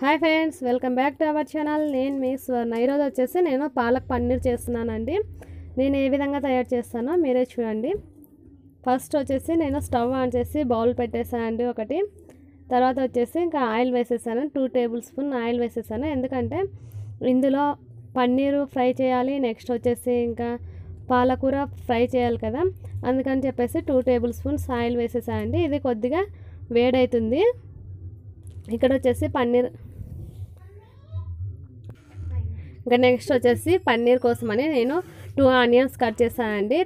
hi friends welcome back to our channel నేను మీ స్వర్ణ ఈరోజు వచ్చేసి నేను పాలక్ పన్నీర్ చేస్తున్నానండి నేను ఏ విధంగా తయారు చేస్తానో మీరే చూడండి ఫస్ట్ వచ్చేసి నేను స్టవ్ ఆన్ చేసి బౌల్ పెట్టేసానండి ఒకటి తర్వాత వచ్చేసి ఇంకా ఆయిల్ వేసేసాను టూ టేబుల్ స్పూన్ ఆయిల్ వేసేసాను ఎందుకంటే ఇందులో పన్నీరు ఫ్రై చేయాలి నెక్స్ట్ వచ్చేసి ఇంకా పాలకూర ఫ్రై చేయాలి కదా అందుకని చెప్పేసి టూ టేబుల్ స్పూన్స్ ఆయిల్ వేసేసానండి ఇది కొద్దిగా వేడవుతుంది ఇక్కడ వచ్చేసి పన్నీర్ ఇంకా నెక్స్ట్ వచ్చేసి పన్నీర్ కోసమని నేను టూ ఆనియన్స్ కట్ చేశానండి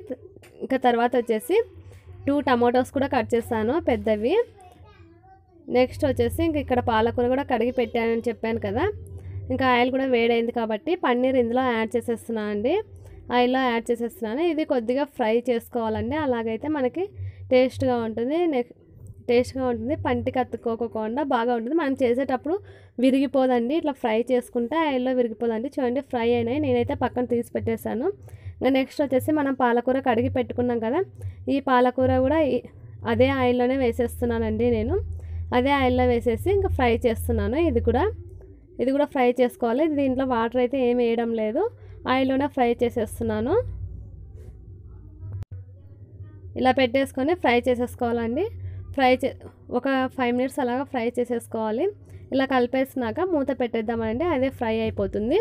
ఇంకా తర్వాత వచ్చేసి టూ టమాటోస్ కూడా కట్ చేశాను పెద్దవి నెక్స్ట్ వచ్చేసి ఇంక ఇక్కడ పాలకూర కూడా కడిగి పెట్టానని చెప్పాను కదా ఇంకా ఆయిల్ కూడా వేడైంది కాబట్టి పన్నీర్ ఇందులో యాడ్ చేసేస్తున్నాను అండి ఆయిల్లో యాడ్ చేసేస్తున్నాను ఇది కొద్దిగా ఫ్రై చేసుకోవాలండి అలాగైతే మనకి టేస్ట్గా ఉంటుంది నెక్స్ట్ టేస్ట్గా ఉంటుంది పంటికి అతుక్కోకుండా బాగా ఉంటుంది మనం చేసేటప్పుడు విరిగిపోదండి ఇట్లా ఫ్రై చేసుకుంటే ఆయిల్లో విరిగిపోదండి చూడండి ఫ్రై అయినాయి నేనైతే పక్కన తీసి పెట్టేశాను ఇంకా నెక్స్ట్ వచ్చేసి మనం పాలకూర కడిగి పెట్టుకున్నాం కదా ఈ పాలకూర కూడా అదే ఆయిల్లోనే వేసేస్తున్నానండి నేను అదే ఆయిల్లో వేసేసి ఇంకా ఫ్రై చేస్తున్నాను ఇది కూడా ఇది కూడా ఫ్రై చేసుకోవాలి ఇది దీంట్లో వాటర్ అయితే ఏమి వేయడం లేదు ఆయిల్లోనే ఫ్రై చేసేస్తున్నాను ఇలా పెట్టేసుకొని ఫ్రై చేసేసుకోవాలండి ఫ్రై చే ఒక ఫైవ్ మినిట్స్ అలాగా ఫ్రై చేసేసుకోవాలి ఇలా కలిపేసినాక మూత పెట్టేద్దామండి అదే ఫ్రై అయిపోతుంది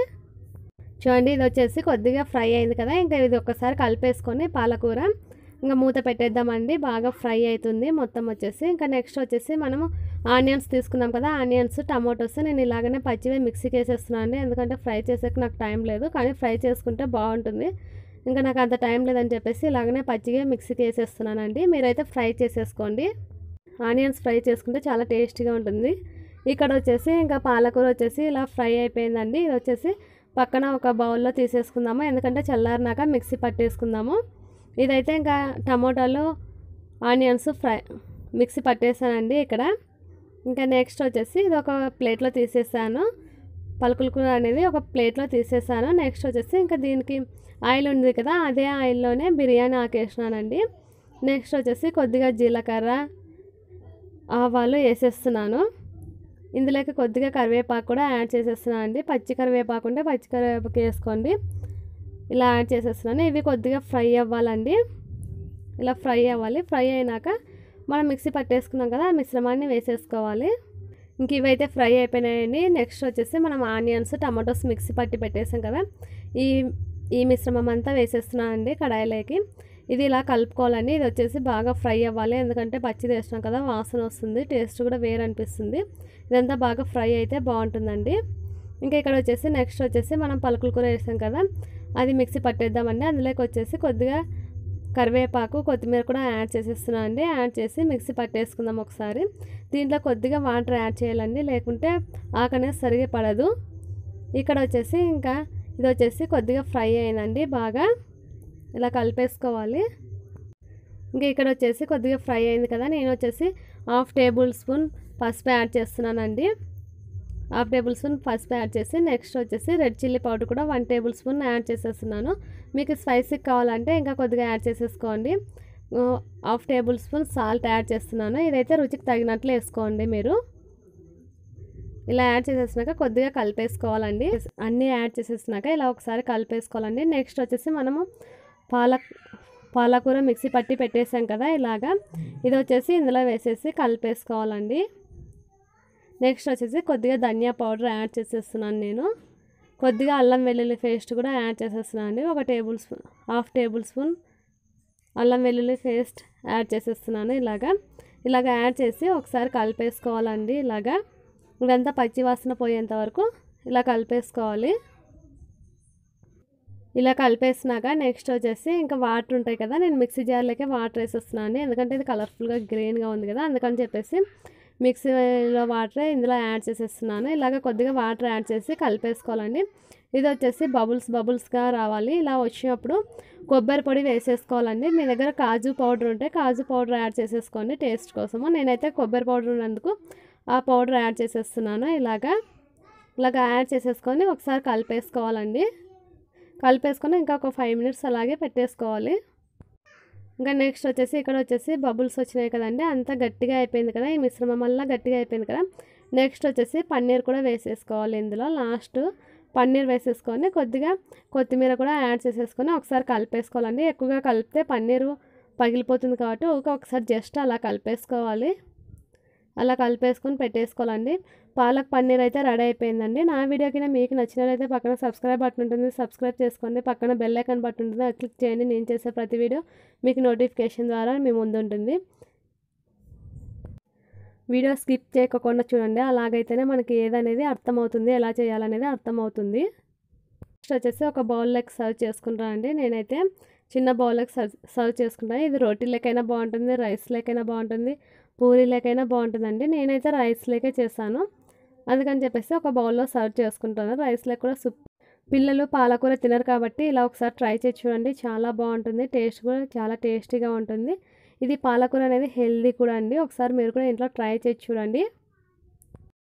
చూడండి ఇది వచ్చేసి కొద్దిగా ఫ్రై అయింది కదా ఇంకా ఇది ఒక్కసారి కలిపేసుకొని పాలకూర ఇంకా మూత పెట్టేద్దామండి బాగా ఫ్రై అవుతుంది మొత్తం వచ్చేసి ఇంకా నెక్స్ట్ వచ్చేసి మనము ఆనియన్స్ తీసుకున్నాం కదా ఆనియన్స్ టమాటోస్ నేను ఇలాగనే పచ్చివే మిక్సీకి వేసేస్తున్నాను అండి ఎందుకంటే ఫ్రై చేసేకి నాకు టైం లేదు కానీ ఫ్రై చేసుకుంటే బాగుంటుంది ఇంకా నాకు అంత టైం లేదని చెప్పేసి ఇలాగనే పచ్చిగా మిక్సీకి వేసేస్తున్నానండి మీరైతే ఫ్రై చేసేసుకోండి ఆనియన్స్ ఫ్రై చేసుకుంటే చాలా టేస్టీగా ఉంటుంది ఇక్కడ వచ్చేసి ఇంకా పాలకూర వచ్చేసి ఇలా ఫ్రై అయిపోయిందండి ఇది వచ్చేసి పక్కన ఒక బౌల్లో తీసేసుకుందాము ఎందుకంటే చల్లారినాక మిక్సీ పట్టేసుకుందాము ఇదైతే ఇంకా టమోటాలు ఆనియన్స్ ఫ్రై మిక్సీ పట్టేసానండి ఇక్కడ ఇంకా నెక్స్ట్ వచ్చేసి ఇది ఒక ప్లేట్లో తీసేసాను పలుకులు కూర అనేది ఒక ప్లేట్లో తీసేసాను నెక్స్ట్ వచ్చేసి ఇంకా దీనికి ఆయిల్ ఉంది కదా అదే ఆయిల్లోనే బిర్యానీ ఆకేసినానండి నెక్స్ట్ వచ్చేసి కొద్దిగా జీలకర్ర ఆవాలు వేసేస్తున్నాను ఇందులోకి కొద్దిగా కరివేపాకు కూడా యాడ్ చేసేస్తున్నాను అండి పచ్చి కరివేపాకు ఉంటే పచ్చి కరివేపాకు వేసుకోండి ఇలా యాడ్ చేసేస్తున్నాను ఇవి కొద్దిగా ఫ్రై అవ్వాలండి ఇలా ఫ్రై అవ్వాలి ఫ్రై అయినాక మనం మిక్సీ పట్టేసుకున్నాం కదా ఆ మిశ్రమాన్ని వేసేసుకోవాలి ఇంక ఇవైతే ఫ్రై అయిపోయినాయండి నెక్స్ట్ వచ్చేసి మనం ఆనియన్స్ టమాటోస్ మిక్సీ పట్టి పెట్టేసాం కదా ఈ ఈ మిశ్రమం అంతా వేసేస్తున్నాను అండి కడాయిలోకి ఇది ఇలా కలుపుకోవాలని ఇది వచ్చేసి బాగా ఫ్రై అవ్వాలి ఎందుకంటే పచ్చిది వేసినాం కదా వాసన వస్తుంది టేస్ట్ కూడా వేరే అనిపిస్తుంది ఇదంతా బాగా ఫ్రై అయితే బాగుంటుందండి ఇంకా ఇక్కడ వచ్చేసి నెక్స్ట్ వచ్చేసి మనం పలుకులు కూర వేసాం కదా అది మిక్సీ పట్టేద్దామండి అందులోకి వచ్చేసి కొద్దిగా కరివేపాకు కొత్తిమీర కూడా యాడ్ చేసేస్తున్నాను అండి యాడ్ చేసి మిక్సీ పట్టేసుకుందాం ఒకసారి దీంట్లో కొద్దిగా వాటర్ యాడ్ చేయాలండి లేకుంటే ఆకనే సరిగా పడదు ఇక్కడ వచ్చేసి ఇంకా ఇది వచ్చేసి కొద్దిగా ఫ్రై అయిందండి బాగా ఇలా కలిపేసుకోవాలి ఇంకా ఇక్కడ వచ్చేసి కొద్దిగా ఫ్రై అయింది కదా నేను వచ్చేసి హాఫ్ టేబుల్ స్పూన్ పసుపు యాడ్ చేస్తున్నానండి హాఫ్ టేబుల్ స్పూన్ పసుపు యాడ్ చేసి నెక్స్ట్ వచ్చేసి రెడ్ చిల్లీ పౌడర్ కూడా వన్ టేబుల్ స్పూన్ యాడ్ చేసేస్తున్నాను మీకు స్పైసీ కావాలంటే ఇంకా కొద్దిగా యాడ్ చేసేసుకోండి half tablespoon salt add చేస్తున్నాను ఇదైతే రుచికి తగినట్లు వేసుకోండి మీరు ఇలా యాడ్ చేసేసినాక కొద్దిగా కలిపేసుకోవాలండి అన్నీ యాడ్ చేసేసినాక ఇలా ఒకసారి కలిపేసుకోవాలండి నెక్స్ట్ వచ్చేసి మనము పాలక్ పాలకూర మిక్సీ పట్టి పెట్టేసాం కదా ఇలాగా ఇది వచ్చేసి ఇందులో వేసేసి కలిపేసుకోవాలండి నెక్స్ట్ వచ్చేసి కొద్దిగా ధనియా పౌడర్ యాడ్ చేసేస్తున్నాను నేను కొద్దిగా అల్లం వెల్లుల్లి పేస్ట్ కూడా యాడ్ చేసేస్తున్నాను ఒక tablespoon half tablespoon అల్లం వెల్లుల్లి పేస్ట్ యాడ్ చేసేస్తున్నాను ఇలాగా ఇలాగ యాడ్ చేసి ఒకసారి కలిపేసుకోవాలండి ఇలాగా ఇదంతా పచ్చి వాసన పోయేంత వరకు ఇలా కలిపేసుకోవాలి ఇలా కలిపేసినాక నెక్స్ట్ వచ్చేసి ఇంకా వాటర్ ఉంటాయి కదా నేను మిక్సీ జార్లోకి వాటర్ వేసేస్తున్నాను ఎందుకంటే ఇది కలర్ఫుల్గా గ్రీన్గా ఉంది కదా అందుకని చెప్పేసి మిక్సీలో వాటర్ ఇందులో యాడ్ చేసేస్తున్నాను ఇలాగ కొద్దిగా వాటర్ యాడ్ చేసి కలిపేసుకోవాలండి ఇది వచ్చేసి బబుల్స్ బబుల్స్గా రావాలి ఇలా వచ్చినప్పుడు కొబ్బరి పొడి వేసేసుకోవాలండి మీ దగ్గర కాజు పౌడర్ ఉంటే కాజు పౌడర్ యాడ్ చేసేసుకోండి టేస్ట్ కోసము నేనైతే కొబ్బరి పౌడర్ ఉన్నందుకు ఆ పౌడర్ యాడ్ చేసేస్తున్నాను ఇలాగా ఇలాగ యాడ్ చేసేసుకొని ఒకసారి కలిపేసుకోవాలండి కలిపేసుకొని ఇంకా ఒక ఫైవ్ మినిట్స్ అలాగే పెట్టేసుకోవాలి ఇంకా నెక్స్ట్ వచ్చేసి ఇక్కడ వచ్చేసి బబుల్స్ వచ్చినాయి కదండి అంత గట్టిగా అయిపోయింది కదా ఈ మిశ్రమం వల్ల గట్టిగా అయిపోయింది కదా నెక్స్ట్ వచ్చేసి పన్నీర్ కూడా వేసేసుకోవాలి ఇందులో లాస్ట్ పన్నీర్ వేసేసుకొని కొద్దిగా కొత్తిమీర కూడా యాడ్ చేసేసుకొని ఒకసారి కలిపేసుకోవాలండి ఎక్కువగా కలిపితే పన్నీరు పగిలిపోతుంది కాబట్టి ఒక ఒకసారి జస్ట్ అలా కలిపేసుకోవాలి అలా కలిపేసుకుని పెట్టేసుకోవాలండి పాలక్ పన్నీర్ అయితే రెడీ అయిపోయిందండి నా వీడియో కింద మీకు నచ్చినట్లయితే పక్కన సబ్స్క్రైబ్ బటన్ ఉంటుంది సబ్స్క్రైబ్ చేసుకోండి పక్కన బెల్ ఐకన్ బటన్ ఉంటుంది అది క్లిక్ చేయండి నేను చేసే ప్రతి వీడియో మీకు నోటిఫికేషన్ ద్వారా మీ ముందు ఉంటుంది వీడియో స్కిప్ చేయకుండా చూడండి అలాగైతేనే మనకి ఏదనేది అర్థమవుతుంది ఎలా చేయాలనేది అర్థమవుతుంది నెక్స్ట్ వచ్చేసి ఒక బౌల్లోకి సర్వ్ చేసుకుంటానండి నేనైతే చిన్న బౌల్లోకి సర్వ్ సర్వ్ చేసుకుంటాను ఇది రోటీలకైనా బాగుంటుంది రైస్లకైనా బాగుంటుంది పూరీలకైనా బాగుంటుందండి నేనైతే రైస్ లేకే చేశాను అందుకని చెప్పేసి ఒక బౌల్లో సర్వ్ చేసుకుంటాను రైస్ లేక కూడా సూప్ పిల్లలు పాలకూర తినరు కాబట్టి ఇలా ఒకసారి ట్రై చేసి చూడండి చాలా బాగుంటుంది టేస్ట్ కూడా చాలా టేస్టీగా ఉంటుంది ఇది పాలకూర అనేది హెల్దీ కూడా అండి ఒకసారి మీరు కూడా ఇంట్లో ట్రై చేసి చూడండి